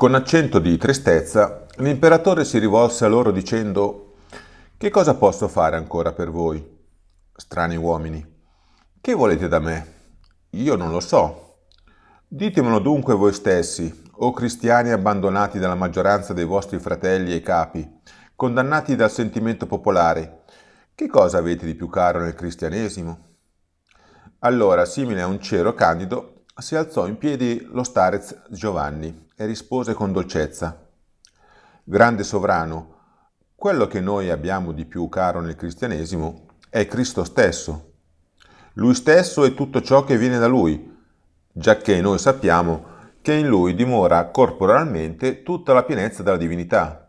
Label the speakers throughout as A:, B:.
A: Con accento di tristezza, l'imperatore si rivolse a loro dicendo Che cosa posso fare ancora per voi? Strani uomini, che volete da me? Io non lo so. Ditemelo dunque voi stessi, o cristiani abbandonati dalla maggioranza dei vostri fratelli e capi, condannati dal sentimento popolare, che cosa avete di più caro nel cristianesimo? Allora, simile a un cero candido, si alzò in piedi lo starez Giovanni e rispose con dolcezza. Grande sovrano, quello che noi abbiamo di più caro nel cristianesimo è Cristo stesso. Lui stesso è tutto ciò che viene da lui, giacché noi sappiamo che in lui dimora corporalmente tutta la pienezza della divinità.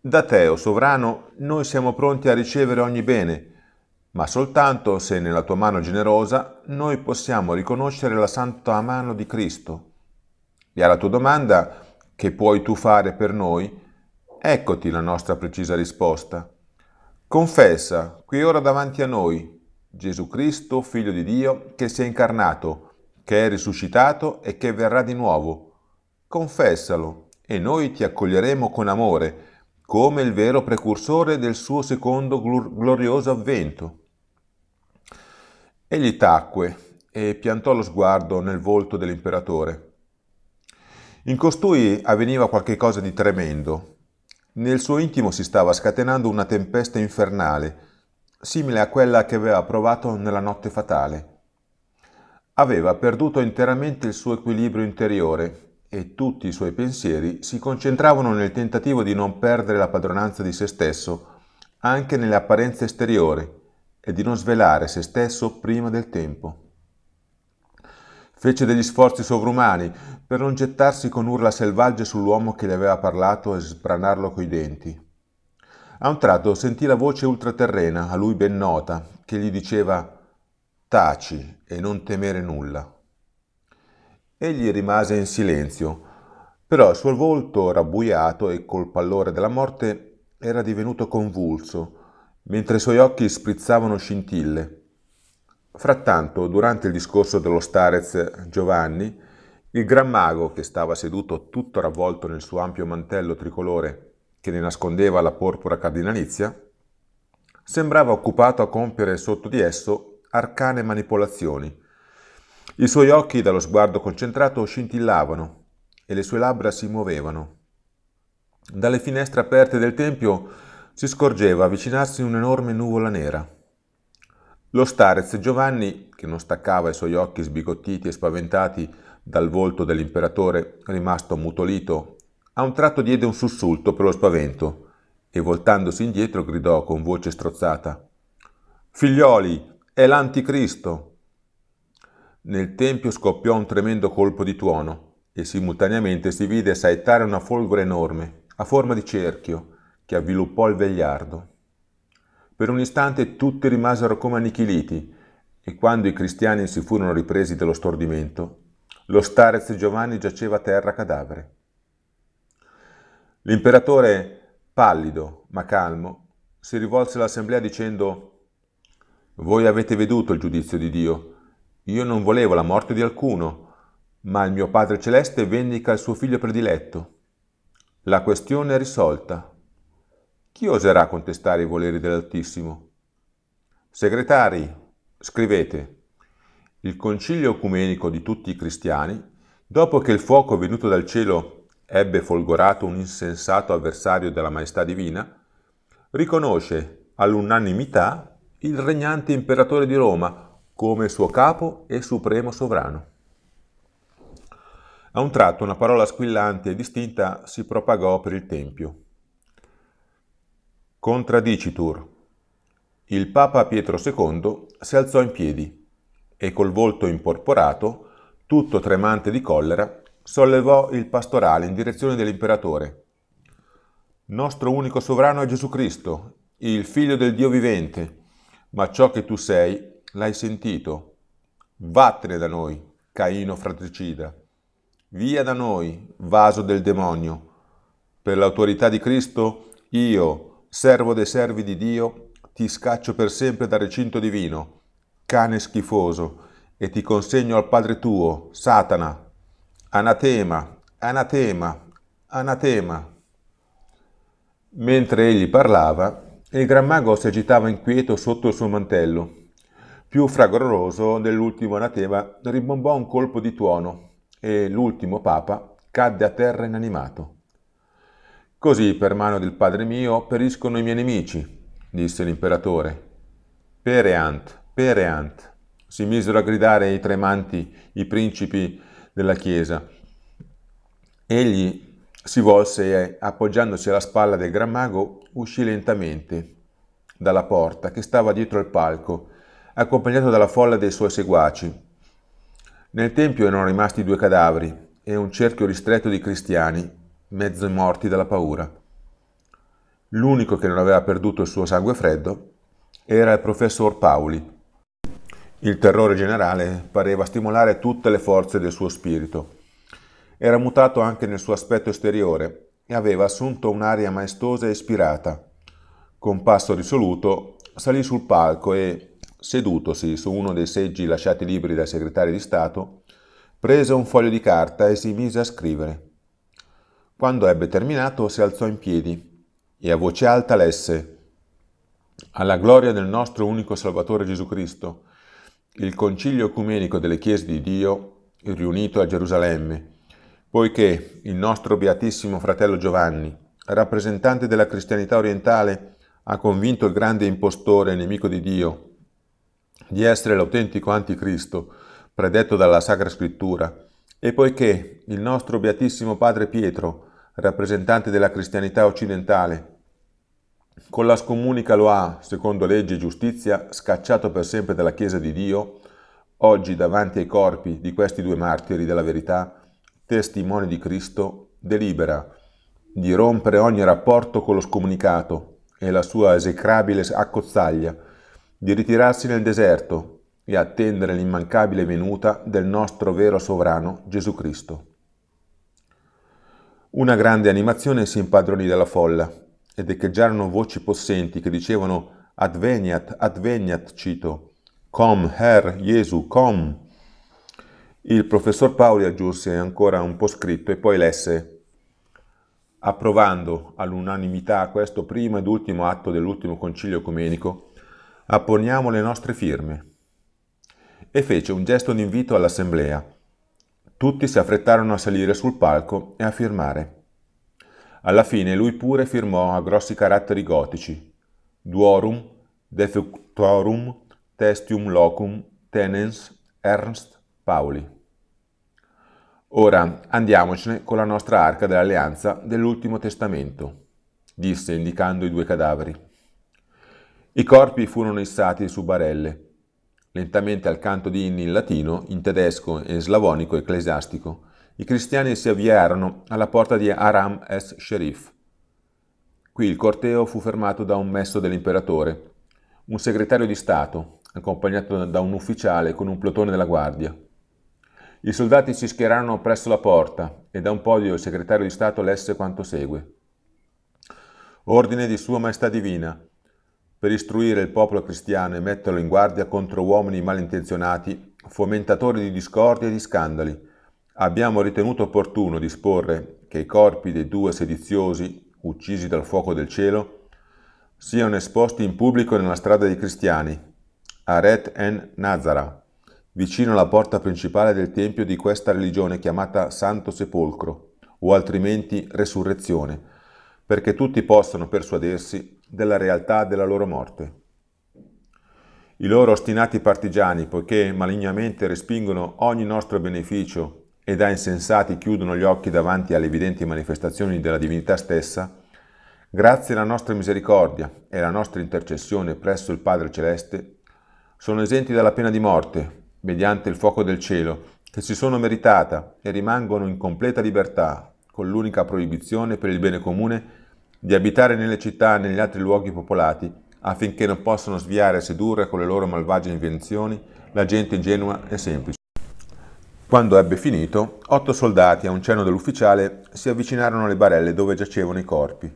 A: Da Teo, sovrano, noi siamo pronti a ricevere ogni bene, ma soltanto se nella tua mano generosa noi possiamo riconoscere la santa mano di Cristo. E alla tua domanda, che puoi tu fare per noi? Eccoti la nostra precisa risposta. Confessa, qui ora davanti a noi, Gesù Cristo, Figlio di Dio, che si è incarnato, che è risuscitato e che verrà di nuovo. Confessalo e noi ti accoglieremo con amore, come il vero precursore del suo secondo glorioso avvento. Egli tacque e piantò lo sguardo nel volto dell'imperatore. In costui avveniva qualche cosa di tremendo. Nel suo intimo si stava scatenando una tempesta infernale, simile a quella che aveva provato nella notte fatale. Aveva perduto interamente il suo equilibrio interiore e tutti i suoi pensieri si concentravano nel tentativo di non perdere la padronanza di se stesso, anche nelle apparenze esteriori, e di non svelare se stesso prima del tempo. Fece degli sforzi sovrumani per non gettarsi con urla selvagge sull'uomo che le aveva parlato e sbranarlo coi denti. A un tratto sentì la voce ultraterrena, a lui ben nota, che gli diceva Taci e non temere nulla. Egli rimase in silenzio, però il suo volto rabbuiato e col pallore della morte era divenuto convulso, mentre i suoi occhi sprizzavano scintille. Frattanto, durante il discorso dello Starez Giovanni, il gran mago, che stava seduto tutto ravvolto nel suo ampio mantello tricolore che ne nascondeva la porpora cardinalizia, sembrava occupato a compiere sotto di esso arcane manipolazioni. I suoi occhi, dallo sguardo concentrato, scintillavano e le sue labbra si muovevano. Dalle finestre aperte del tempio si scorgeva avvicinarsi un'enorme nuvola nera. Lo starez Giovanni, che non staccava i suoi occhi sbigottiti e spaventati dal volto dell'imperatore rimasto mutolito, a un tratto diede un sussulto per lo spavento e voltandosi indietro gridò con voce strozzata Figlioli, è l'anticristo! Nel tempio scoppiò un tremendo colpo di tuono e simultaneamente si vide saettare una folgore enorme, a forma di cerchio, che avviluppò il vegliardo. Per un istante tutti rimasero come annichiliti e quando i cristiani si furono ripresi dello stordimento, lo starez Giovanni giaceva a terra cadavere. L'imperatore, pallido ma calmo, si rivolse all'assemblea dicendo Voi avete veduto il giudizio di Dio. Io non volevo la morte di alcuno, ma il mio Padre Celeste vendica il suo figlio prediletto. La questione è risolta, chi oserà contestare i voleri dell'Altissimo? Segretari, scrivete. Il Concilio Ecumenico di tutti i cristiani, dopo che il fuoco venuto dal cielo ebbe folgorato un insensato avversario della maestà divina, riconosce all'unanimità il regnante imperatore di Roma come suo capo e supremo sovrano. A un tratto una parola squillante e distinta si propagò per il Tempio. Contradicitur. Il Papa Pietro II si alzò in piedi e col volto imporporato, tutto tremante di collera, sollevò il pastorale in direzione dell'imperatore. Nostro unico sovrano è Gesù Cristo, il figlio del Dio vivente, ma ciò che tu sei l'hai sentito. Vattene da noi, Caino fratricida. Via da noi, vaso del demonio. Per l'autorità di Cristo, io, servo dei servi di Dio, ti scaccio per sempre dal recinto divino, cane schifoso, e ti consegno al Padre tuo, Satana. Anatema, anatema, anatema. Mentre egli parlava, il gran mago si agitava inquieto sotto il suo mantello. Più fragoroso dell'ultimo anatema rimbombò un colpo di tuono e l'ultimo papa cadde a terra inanimato. Così, per mano del padre mio, periscono i miei nemici, disse l'imperatore. Pereant, pereant, si misero a gridare i tremanti, i principi della chiesa. Egli si volse e, appoggiandosi alla spalla del gran mago, uscì lentamente dalla porta che stava dietro il palco, accompagnato dalla folla dei suoi seguaci. Nel tempio erano rimasti due cadaveri e un cerchio ristretto di cristiani mezzo morti dalla paura. L'unico che non aveva perduto il suo sangue freddo era il professor Pauli. Il terrore generale pareva stimolare tutte le forze del suo spirito. Era mutato anche nel suo aspetto esteriore e aveva assunto un'aria maestosa e ispirata. Con passo risoluto salì sul palco e, sedutosi su uno dei seggi lasciati liberi dai segretari di Stato, prese un foglio di carta e si mise a scrivere. Quando ebbe terminato si alzò in piedi e a voce alta lesse Alla gloria del nostro unico Salvatore Gesù Cristo, il Concilio Ecumenico delle Chiese di Dio riunito a Gerusalemme, poiché il nostro beatissimo fratello Giovanni, rappresentante della cristianità orientale, ha convinto il grande impostore e nemico di Dio di essere l'autentico anticristo predetto dalla Sacra Scrittura, e poiché il nostro beatissimo padre Pietro rappresentante della cristianità occidentale, con la scomunica lo ha, secondo legge e giustizia, scacciato per sempre dalla Chiesa di Dio, oggi davanti ai corpi di questi due martiri della verità, testimoni di Cristo, delibera di rompere ogni rapporto con lo scomunicato e la sua esecrabile accozzaglia, di ritirarsi nel deserto e attendere l'immancabile venuta del nostro vero sovrano Gesù Cristo. Una grande animazione si impadronì della folla ed echeggiarono voci possenti che dicevano Adveniat, adveniat, cito, com, Herr, Gesù, com. Il professor Paoli aggiunse ancora un po' scritto e poi lesse, approvando all'unanimità questo primo ed ultimo atto dell'ultimo concilio ecumenico, apponiamo le nostre firme. E fece un gesto d'invito all'assemblea tutti si affrettarono a salire sul palco e a firmare. Alla fine lui pure firmò a grossi caratteri gotici Duorum, Defectorum, Testium Locum, Tenens, Ernst Pauli. Ora andiamocene con la nostra arca dell'alleanza dell'ultimo testamento, disse indicando i due cadaveri. I corpi furono issati su barelle lentamente al canto di inni in latino, in tedesco e slavonico ecclesiastico, i cristiani si avviarono alla porta di Aram es Sherif. Qui il corteo fu fermato da un messo dell'imperatore, un segretario di Stato, accompagnato da un ufficiale con un plotone della guardia. I soldati si schierarono presso la porta e da un podio il segretario di Stato lesse quanto segue. Ordine di Sua Maestà Divina, per istruire il popolo cristiano e metterlo in guardia contro uomini malintenzionati, fomentatori di discordia e di scandali. Abbiamo ritenuto opportuno disporre che i corpi dei due sediziosi, uccisi dal fuoco del cielo, siano esposti in pubblico nella strada dei cristiani, a Ret en Nazara, vicino alla porta principale del tempio di questa religione chiamata Santo Sepolcro, o altrimenti Resurrezione, perché tutti possano persuadersi della realtà della loro morte. I loro ostinati partigiani, poiché malignamente respingono ogni nostro beneficio e da insensati chiudono gli occhi davanti alle evidenti manifestazioni della divinità stessa, grazie alla nostra misericordia e alla nostra intercessione presso il Padre Celeste, sono esenti dalla pena di morte, mediante il fuoco del cielo, che si sono meritata e rimangono in completa libertà, con l'unica proibizione per il bene comune di abitare nelle città e negli altri luoghi popolati affinché non possano sviare e sedurre con le loro malvagie invenzioni la gente ingenua e semplice. Quando ebbe finito, otto soldati, a un cenno dell'ufficiale, si avvicinarono alle barelle dove giacevano i corpi.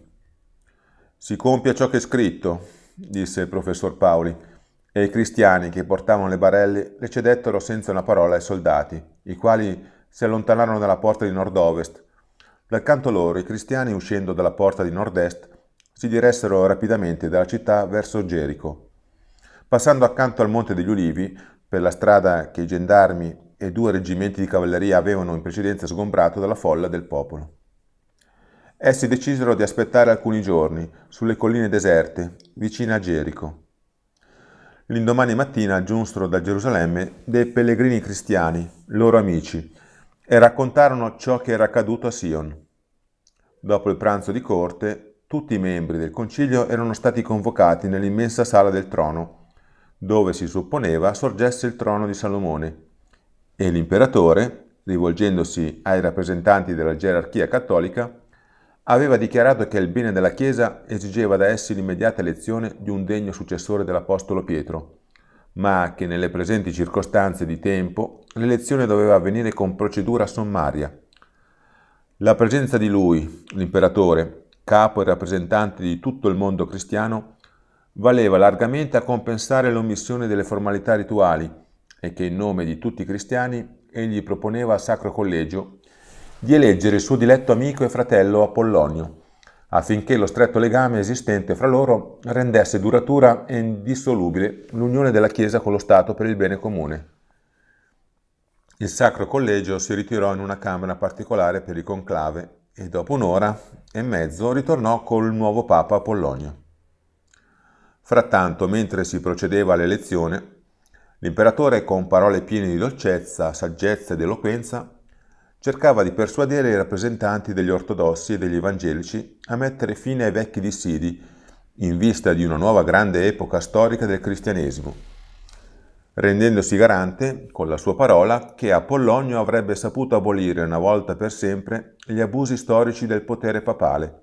A: Si compia ciò che è scritto, disse il professor Paoli, e i cristiani che portavano le barelle le cedettero senza una parola ai soldati, i quali si allontanarono dalla porta di nord-ovest, dal canto loro i cristiani uscendo dalla porta di nord-est si diressero rapidamente dalla città verso Gerico. Passando accanto al Monte degli Ulivi, per la strada che i gendarmi e due reggimenti di cavalleria avevano in precedenza sgombrato dalla folla del popolo. Essi decisero di aspettare alcuni giorni sulle colline deserte, vicine a Gerico. L'indomani mattina giunsero da Gerusalemme dei pellegrini cristiani, loro amici, e raccontarono ciò che era accaduto a Sion. Dopo il pranzo di corte, tutti i membri del concilio erano stati convocati nell'immensa sala del trono, dove si supponeva sorgesse il trono di Salomone, e l'imperatore, rivolgendosi ai rappresentanti della gerarchia cattolica, aveva dichiarato che il bene della Chiesa esigeva da essi l'immediata elezione di un degno successore dell'Apostolo Pietro, ma che nelle presenti circostanze di tempo l'elezione doveva avvenire con procedura sommaria. La presenza di lui, l'imperatore, capo e rappresentante di tutto il mondo cristiano, valeva largamente a compensare l'omissione delle formalità rituali e che in nome di tutti i cristiani egli proponeva al Sacro Collegio di eleggere il suo diletto amico e fratello Apollonio, affinché lo stretto legame esistente fra loro rendesse duratura e indissolubile l'unione della Chiesa con lo Stato per il bene comune. Il Sacro Collegio si ritirò in una camera particolare per il conclave e dopo un'ora e mezzo ritornò col nuovo Papa a Polonia. Frattanto, mentre si procedeva all'elezione, l'imperatore, con parole piene di dolcezza, saggezza ed eloquenza, cercava di persuadere i rappresentanti degli ortodossi e degli evangelici a mettere fine ai vecchi dissidi in vista di una nuova grande epoca storica del cristianesimo, rendendosi garante, con la sua parola, che Apollonio avrebbe saputo abolire una volta per sempre gli abusi storici del potere papale.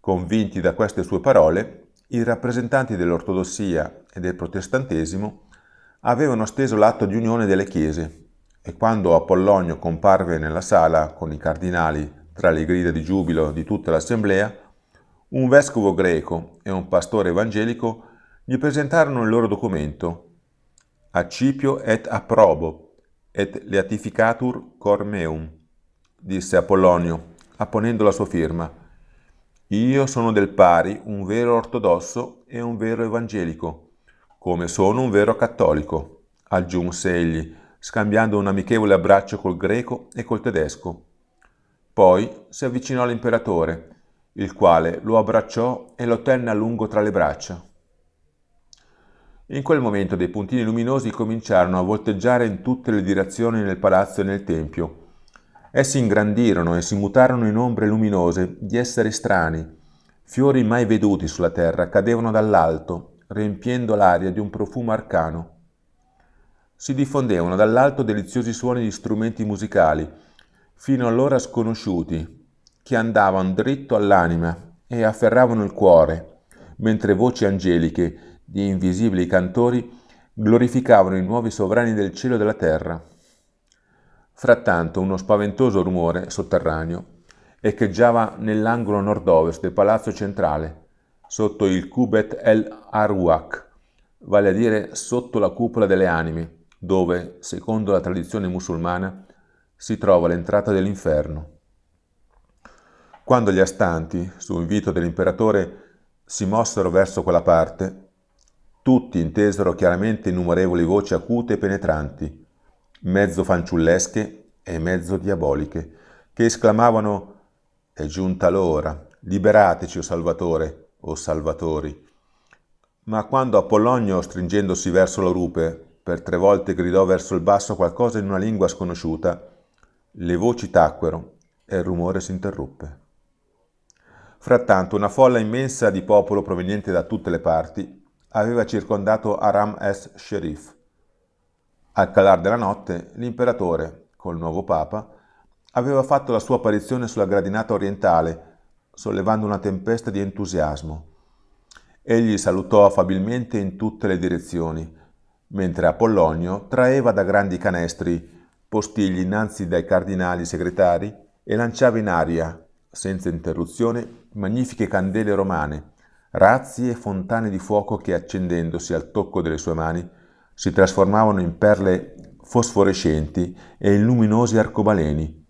A: Convinti da queste sue parole, i rappresentanti dell'ortodossia e del protestantesimo avevano steso l'atto di unione delle chiese e quando Apollonio comparve nella sala con i cardinali tra le grida di giubilo di tutta l'assemblea, un vescovo greco e un pastore evangelico gli presentarono il loro documento Accipio et approbo et leatificatur cor meum, disse Apollonio, apponendo la sua firma. Io sono del pari un vero ortodosso e un vero evangelico, come sono un vero cattolico, aggiunse egli, scambiando un amichevole abbraccio col greco e col tedesco. Poi si avvicinò all'imperatore, il quale lo abbracciò e lo tenne a lungo tra le braccia. In quel momento dei puntini luminosi cominciarono a volteggiare in tutte le direzioni nel palazzo e nel tempio. Essi ingrandirono e si mutarono in ombre luminose di esseri strani. Fiori mai veduti sulla terra cadevano dall'alto, riempiendo l'aria di un profumo arcano si diffondevano dall'alto deliziosi suoni di strumenti musicali, fino allora sconosciuti, che andavano dritto all'anima e afferravano il cuore, mentre voci angeliche di invisibili cantori glorificavano i nuovi sovrani del cielo e della terra. Frattanto uno spaventoso rumore sotterraneo echeggiava nell'angolo nord-ovest del palazzo centrale, sotto il Kubet el Arwak, vale a dire sotto la cupola delle anime, dove, secondo la tradizione musulmana, si trova l'entrata dell'inferno. Quando gli astanti, su invito dell'imperatore, si mossero verso quella parte, tutti intesero chiaramente innumerevoli voci acute e penetranti, mezzo fanciullesche e mezzo diaboliche, che esclamavano «È giunta l'ora, liberateci, o Salvatore, o Salvatori!» Ma quando Apollonio, stringendosi verso la rupe, per tre volte gridò verso il basso qualcosa in una lingua sconosciuta. Le voci tacquero e il rumore si interruppe. Frattanto una folla immensa di popolo proveniente da tutte le parti aveva circondato Aram es Sherif. Al calar della notte l'imperatore, col nuovo papa, aveva fatto la sua apparizione sulla gradinata orientale, sollevando una tempesta di entusiasmo. Egli salutò affabilmente in tutte le direzioni, mentre Apollonio traeva da grandi canestri, postigli innanzi dai cardinali segretari e lanciava in aria, senza interruzione, magnifiche candele romane, razzi e fontane di fuoco che accendendosi al tocco delle sue mani si trasformavano in perle fosforescenti e in luminosi arcobaleni.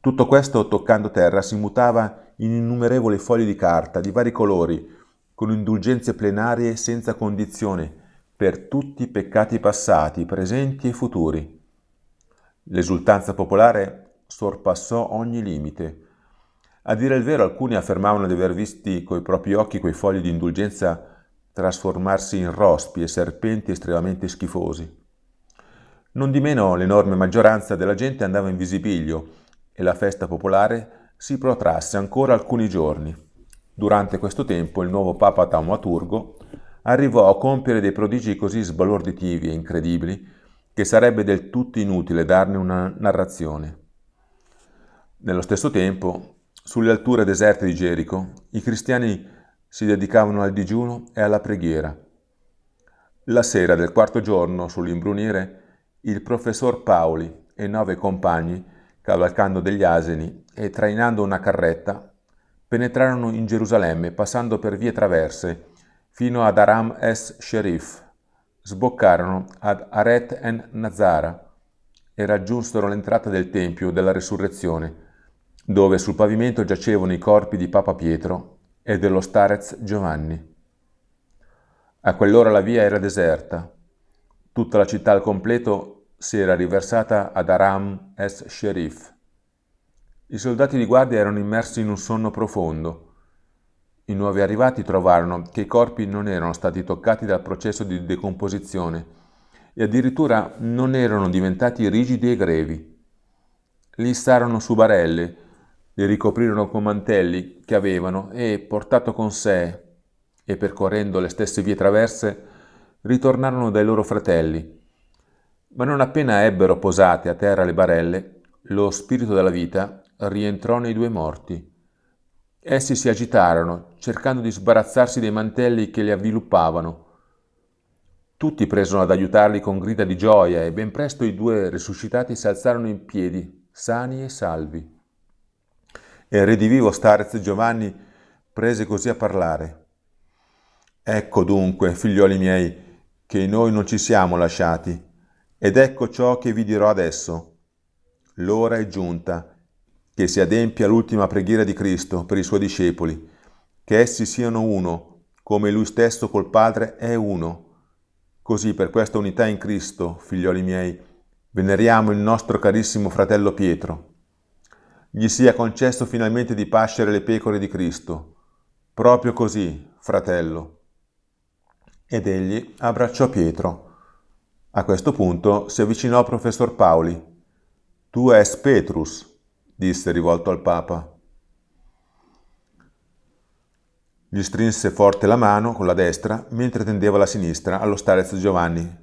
A: Tutto questo toccando terra si mutava in innumerevoli fogli di carta di vari colori, con indulgenze plenarie senza condizione, per tutti i peccati passati, presenti e futuri. L'esultanza popolare sorpassò ogni limite. A dire il vero, alcuni affermavano di aver visti coi propri occhi quei fogli di indulgenza trasformarsi in rospi e serpenti estremamente schifosi. Non di meno l'enorme maggioranza della gente andava in visibilio e la festa popolare si protrasse ancora alcuni giorni. Durante questo tempo il nuovo Papa Taumaturgo arrivò a compiere dei prodigi così sbalorditivi e incredibili che sarebbe del tutto inutile darne una narrazione. Nello stesso tempo, sulle alture deserte di Gerico, i cristiani si dedicavano al digiuno e alla preghiera. La sera del quarto giorno, sull'imbrunire, il professor Paoli e nove compagni, cavalcando degli asini e trainando una carretta, penetrarono in Gerusalemme passando per vie traverse fino ad Aram es-Sherif, sboccarono ad Aret en Nazara e raggiunsero l'entrata del Tempio della Resurrezione, dove sul pavimento giacevano i corpi di Papa Pietro e dello Starez Giovanni. A quell'ora la via era deserta. Tutta la città al completo si era riversata ad Aram es-Sherif. I soldati di guardia erano immersi in un sonno profondo i nuovi arrivati trovarono che i corpi non erano stati toccati dal processo di decomposizione e addirittura non erano diventati rigidi e grevi. Li issarono su barelle, li ricoprirono con mantelli che avevano e portato con sé e percorrendo le stesse vie traverse ritornarono dai loro fratelli. Ma non appena ebbero posate a terra le barelle, lo spirito della vita rientrò nei due morti Essi si agitarono, cercando di sbarazzarsi dei mantelli che li avviluppavano. Tutti presero ad aiutarli con grida di gioia e ben presto i due risuscitati si alzarono in piedi, sani e salvi. E il redivivo Starez Giovanni prese così a parlare. Ecco dunque, figlioli miei, che noi non ci siamo lasciati, ed ecco ciò che vi dirò adesso. L'ora è giunta che si adempia l'ultima preghiera di Cristo per i suoi discepoli, che essi siano uno, come lui stesso col Padre è uno. Così per questa unità in Cristo, figlioli miei, veneriamo il nostro carissimo fratello Pietro. Gli sia concesso finalmente di pascere le pecore di Cristo. Proprio così, fratello. Ed egli abbracciò Pietro. A questo punto si avvicinò al professor Paoli. Tu es Petrus, disse rivolto al Papa. Gli strinse forte la mano con la destra mentre tendeva la sinistra allo starezzo Giovanni.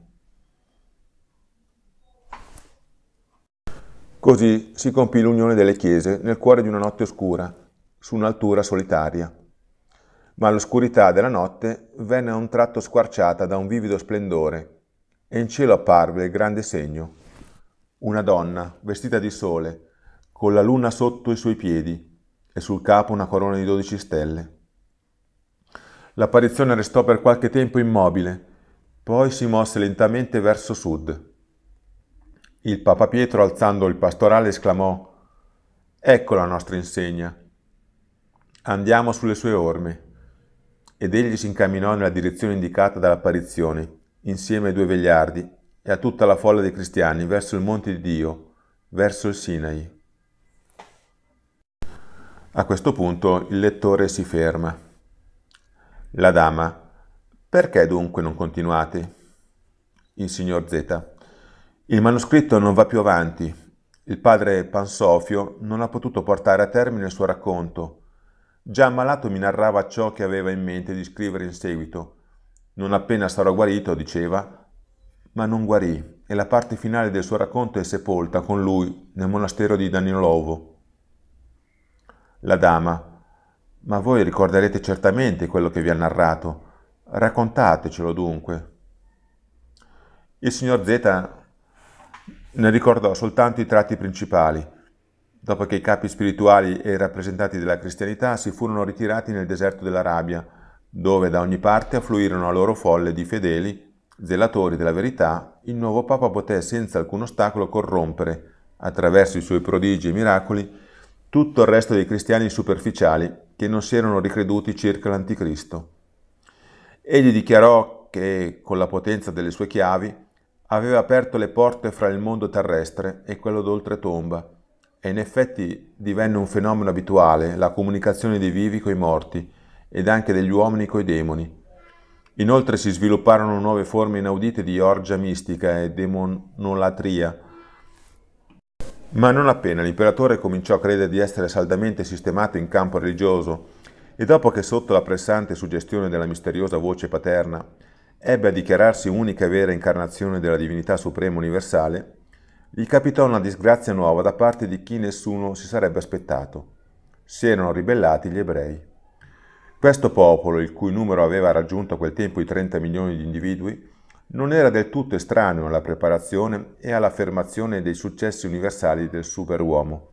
A: Così si compì l'unione delle chiese nel cuore di una notte oscura, su un'altura solitaria. Ma l'oscurità della notte venne a un tratto squarciata da un vivido splendore e in cielo apparve il grande segno. Una donna, vestita di sole, con la luna sotto i suoi piedi e sul capo una corona di dodici stelle. L'apparizione restò per qualche tempo immobile, poi si mosse lentamente verso sud. Il Papa Pietro, alzando il pastorale, esclamò Ecco la nostra insegna. Andiamo sulle sue orme. Ed egli si incamminò nella direzione indicata dall'apparizione, insieme ai due vegliardi e a tutta la folla dei cristiani, verso il monte di Dio, verso il Sinai. A questo punto il lettore si ferma. La dama. Perché dunque non continuate? Il signor Z. Il manoscritto non va più avanti. Il padre Pansofio non ha potuto portare a termine il suo racconto. Già ammalato mi narrava ciò che aveva in mente di scrivere in seguito. Non appena sarò guarito, diceva, ma non guarì e la parte finale del suo racconto è sepolta con lui nel monastero di Danilovo. La dama. Ma voi ricorderete certamente quello che vi ha narrato. Raccontatecelo dunque. Il signor Z ne ricordò soltanto i tratti principali. Dopo che i capi spirituali e i rappresentanti della cristianità si furono ritirati nel deserto dell'Arabia, dove da ogni parte affluirono a loro folle di fedeli, zelatori della verità, il nuovo Papa poté senza alcun ostacolo corrompere, attraverso i suoi prodigi e miracoli, tutto il resto dei cristiani superficiali che non si erano ricreduti circa l'anticristo. Egli dichiarò che con la potenza delle sue chiavi aveva aperto le porte fra il mondo terrestre e quello d'oltretomba e in effetti divenne un fenomeno abituale la comunicazione dei vivi coi morti ed anche degli uomini coi demoni. Inoltre si svilupparono nuove forme inaudite di orgia mistica e demonolatria, ma non appena l'imperatore cominciò a credere di essere saldamente sistemato in campo religioso e dopo che sotto la pressante suggestione della misteriosa voce paterna ebbe a dichiararsi unica e vera incarnazione della divinità suprema universale, gli capitò una disgrazia nuova da parte di chi nessuno si sarebbe aspettato. Si erano ribellati gli ebrei. Questo popolo, il cui numero aveva raggiunto a quel tempo i 30 milioni di individui, non era del tutto estraneo alla preparazione e all'affermazione dei successi universali del superuomo.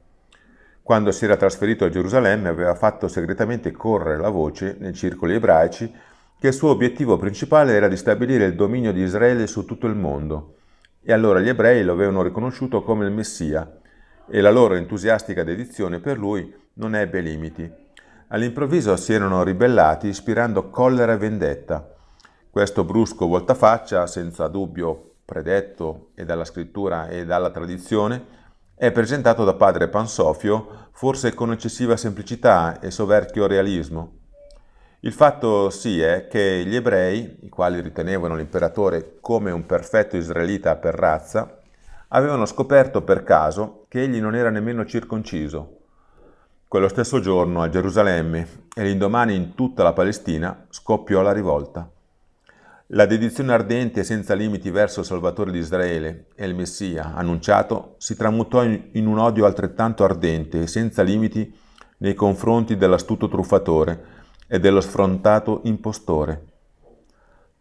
A: Quando si era trasferito a Gerusalemme aveva fatto segretamente correre la voce nei circoli ebraici che il suo obiettivo principale era di stabilire il dominio di Israele su tutto il mondo e allora gli ebrei lo avevano riconosciuto come il Messia e la loro entusiastica dedizione per lui non ebbe limiti. All'improvviso si erano ribellati ispirando collera e vendetta questo brusco voltafaccia, senza dubbio predetto e dalla scrittura e dalla tradizione, è presentato da padre Pansofio forse con eccessiva semplicità e soverchio realismo. Il fatto sì è che gli ebrei, i quali ritenevano l'imperatore come un perfetto israelita per razza, avevano scoperto per caso che egli non era nemmeno circonciso. Quello stesso giorno a Gerusalemme e l'indomani in tutta la Palestina scoppiò la rivolta. La dedizione ardente e senza limiti verso il Salvatore di Israele e il Messia annunciato si tramutò in un odio altrettanto ardente e senza limiti nei confronti dell'astuto truffatore e dello sfrontato impostore.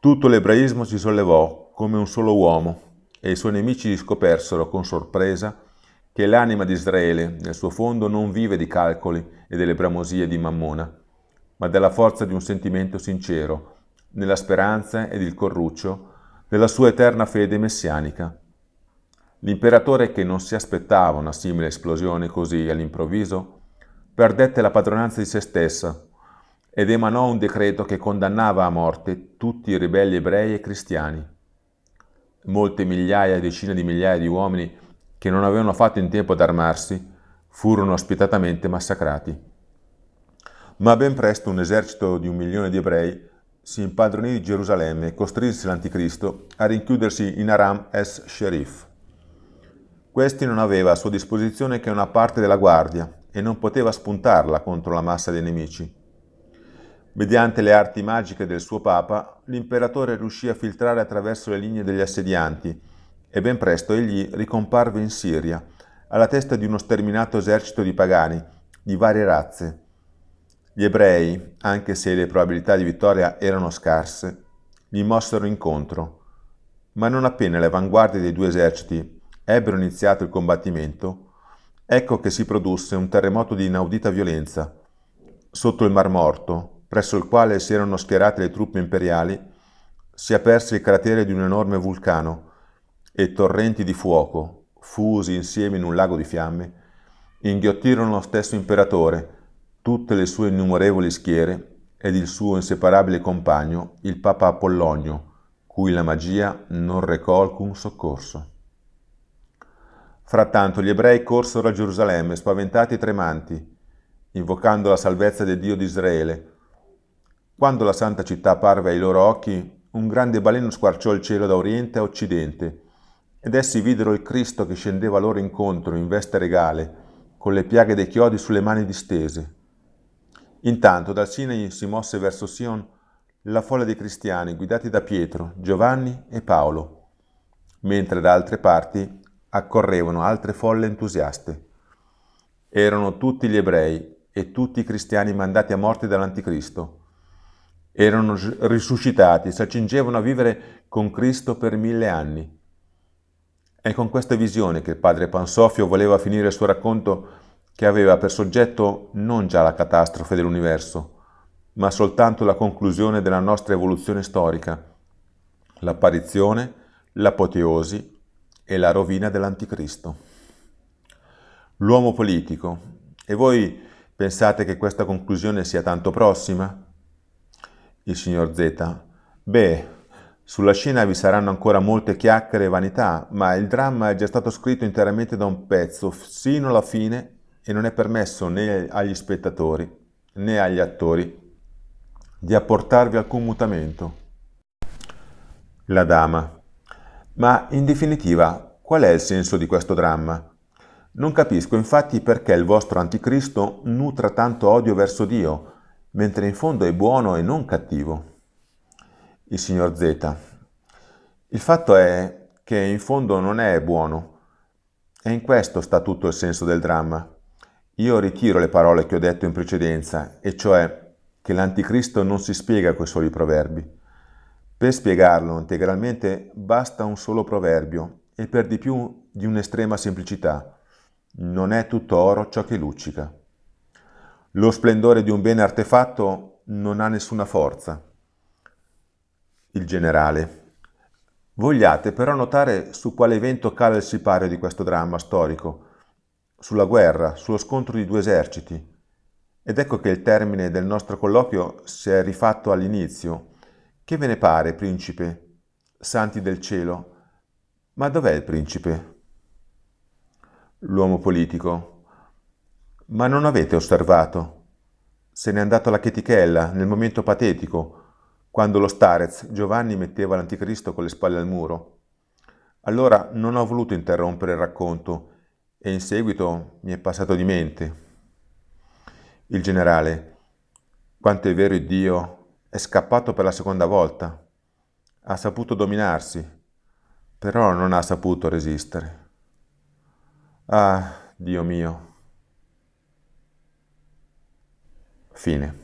A: Tutto l'ebraismo si sollevò come un solo uomo e i suoi nemici scopersero con sorpresa che l'anima di Israele nel suo fondo non vive di calcoli e delle bramosie di Mammona, ma della forza di un sentimento sincero, nella speranza ed il corruccio della sua eterna fede messianica. L'imperatore, che non si aspettava una simile esplosione così all'improvviso, perdette la padronanza di se stessa ed emanò un decreto che condannava a morte tutti i ribelli ebrei e cristiani. Molte migliaia, e decine di migliaia di uomini che non avevano fatto in tempo ad armarsi, furono spietatamente massacrati. Ma ben presto un esercito di un milione di ebrei si impadronì di Gerusalemme e costrinse l'Anticristo a rinchiudersi in Aram es Sherif. Questi non aveva a sua disposizione che una parte della guardia e non poteva spuntarla contro la massa dei nemici. Mediante le arti magiche del suo papa, l'imperatore riuscì a filtrare attraverso le linee degli assedianti e ben presto egli ricomparve in Siria, alla testa di uno sterminato esercito di pagani di varie razze, gli ebrei, anche se le probabilità di vittoria erano scarse, gli mossero incontro, ma non appena le avanguardie dei due eserciti ebbero iniziato il combattimento, ecco che si produsse un terremoto di inaudita violenza. Sotto il Mar Morto, presso il quale si erano schierate le truppe imperiali, si aperse il cratere di un enorme vulcano e torrenti di fuoco, fusi insieme in un lago di fiamme, inghiottirono lo stesso imperatore, tutte le sue innumerevoli schiere ed il suo inseparabile compagno, il Papa Apollonio, cui la magia non recò alcun soccorso. Frattanto gli ebrei corsero a Gerusalemme, spaventati e tremanti, invocando la salvezza del Dio di Israele. Quando la santa città apparve ai loro occhi, un grande baleno squarciò il cielo da oriente a occidente, ed essi videro il Cristo che scendeva loro incontro in veste regale, con le piaghe dei chiodi sulle mani distese. Intanto dal Sinai si mosse verso Sion la folla dei cristiani guidati da Pietro, Giovanni e Paolo, mentre da altre parti accorrevano altre folle entusiaste. Erano tutti gli ebrei e tutti i cristiani mandati a morte dall'Anticristo. Erano risuscitati, si accingevano a vivere con Cristo per mille anni. È con questa visione che il padre Pansofio voleva finire il suo racconto che aveva per soggetto non già la catastrofe dell'universo, ma soltanto la conclusione della nostra evoluzione storica, l'apparizione, l'apoteosi e la rovina dell'anticristo. L'uomo politico. E voi pensate che questa conclusione sia tanto prossima? Il signor Z. Beh, sulla scena vi saranno ancora molte chiacchiere e vanità, ma il dramma è già stato scritto interamente da un pezzo, sino alla fine e non è permesso né agli spettatori né agli attori di apportarvi alcun mutamento. La dama. Ma in definitiva, qual è il senso di questo dramma? Non capisco infatti perché il vostro anticristo nutra tanto odio verso Dio, mentre in fondo è buono e non cattivo. Il signor Z. Il fatto è che in fondo non è buono. E in questo sta tutto il senso del dramma. Io ritiro le parole che ho detto in precedenza, e cioè che l'anticristo non si spiega coi soli proverbi. Per spiegarlo integralmente basta un solo proverbio e per di più di un'estrema semplicità. Non è tutto oro ciò che luccica. Lo splendore di un bene artefatto non ha nessuna forza. Il generale. Vogliate però notare su quale evento cala il sipario di questo dramma storico sulla guerra, sullo scontro di due eserciti. Ed ecco che il termine del nostro colloquio si è rifatto all'inizio. Che ve ne pare, principe? Santi del cielo. Ma dov'è il principe? L'uomo politico. Ma non avete osservato. Se n'è andato alla chetichella nel momento patetico, quando lo Starez Giovanni metteva l'anticristo con le spalle al muro. Allora non ho voluto interrompere il racconto e in seguito mi è passato di mente. Il generale, quanto è vero Dio, è scappato per la seconda volta. Ha saputo dominarsi, però non ha saputo resistere. Ah, Dio mio. Fine.